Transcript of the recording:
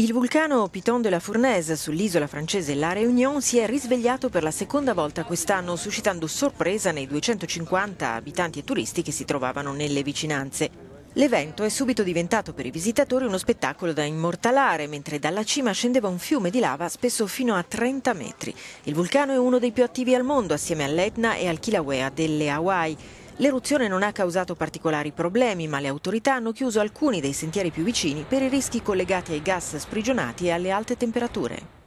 Il vulcano Piton de la Fournaise sull'isola francese La Réunion si è risvegliato per la seconda volta quest'anno, suscitando sorpresa nei 250 abitanti e turisti che si trovavano nelle vicinanze. L'evento è subito diventato per i visitatori uno spettacolo da immortalare, mentre dalla cima scendeva un fiume di lava spesso fino a 30 metri. Il vulcano è uno dei più attivi al mondo, assieme all'Etna e al Kilauea delle Hawaii. L'eruzione non ha causato particolari problemi, ma le autorità hanno chiuso alcuni dei sentieri più vicini per i rischi collegati ai gas sprigionati e alle alte temperature.